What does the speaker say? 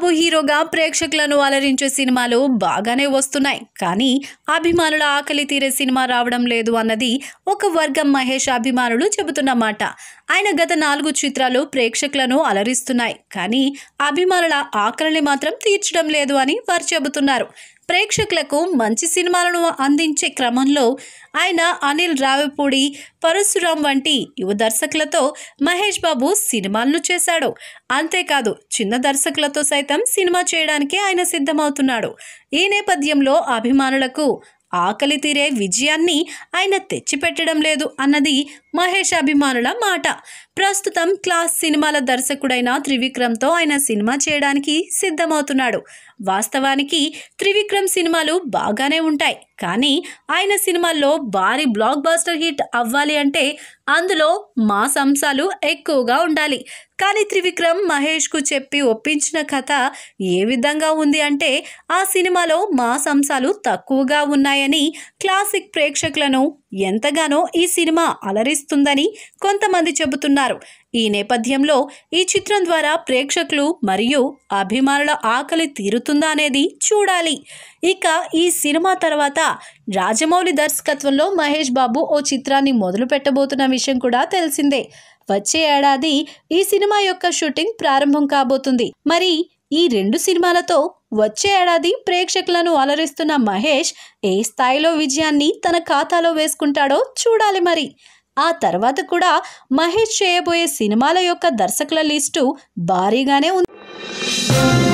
బాబు హీరోగా ప్రేక్షకులను అలరించే సినిమాలు బాగానే వస్తున్నాయి కానీ అభిమానుల ఆకలి తీరే సినిమా రావడం లేదు అన్నది ఒక వర్గం మహేష్ అభిమానులు చెబుతున్నమాట ఆయన గత నాలుగు చిత్రాలు ప్రేక్షకులను అలరిస్తున్నాయి కానీ అభిమానుల ఆకలిని మాత్రం తీర్చడం లేదు అని వారు చెబుతున్నారు ప్రేక్షకులకు మంచి సినిమాలను అందించే క్రమంలో ఆయన అనిల్ రావిపూడి పరశురాం వంటి యువ దర్శకులతో మహేష్ బాబు సినిమాలను చేశాడు అంతేకాదు చిన్న దర్శకులతో సైతం సినిమా చేయడానికి ఆయన సిద్ధమవుతున్నాడు ఈ నేపథ్యంలో అభిమానులకు ఆకలి తీరే విజయాన్ని ఆయన తెచ్చిపెట్టడం లేదు అన్నది మహేష్ అభిమానుల మాట ప్రస్తుతం క్లాస్ సినిమాల దర్శకుడైన త్రివిక్రమ్తో ఆయన సినిమా చేయడానికి సిద్ధమవుతున్నాడు వాస్తవానికి త్రివిక్రమ్ సినిమాలు బాగానే ఉంటాయి కానీ ఆయన సినిమాల్లో భారీ బ్లాక్ బాస్టర్ హిట్ అవ్వాలి అంటే అందులో మాస్ అంశాలు ఎక్కువగా ఉండాలి కానీ త్రివిక్రమ్ మహేష్కు చెప్పి ఒప్పించిన కథ ఏ విధంగా ఉంది అంటే ఆ సినిమాలో మాస్ అంశాలు తక్కువగా ఉన్నాయని క్లాసిక్ ప్రేక్షకులను ఎంతగానో ఈ సినిమా అలరిస్తుందని కొంతమంది చెబుతున్నారు ఈ నేపథ్యంలో ఈ చిత్రం ద్వారా ప్రేక్షకులు మరియు అభిమానుల ఆకలి తీరుతుందా అనేది చూడాలి ఇక ఈ సినిమా తర్వాత రాజమౌళి దర్శకత్వంలో మహేష్ బాబు ఓ చిత్రాన్ని మొదలు పెట్టబోతున్న విషయం కూడా తెలిసిందే వచ్చే ఏడాది ఈ సినిమా యొక్క షూటింగ్ ప్రారంభం కాబోతుంది మరి ఈ రెండు సినిమాలతో వచ్చే ఏడాది ప్రేక్షకులను అలరిస్తున్న మహేష్ ఏ స్థాయిలో విజయాన్ని తన ఖాతాలో వేసుకుంటాడో చూడాలి మరి ఆ తర్వాత కూడా మహేష్ చేయబోయే సినిమాల యొక్క దర్శకుల లిస్టు భారీగానే ఉంది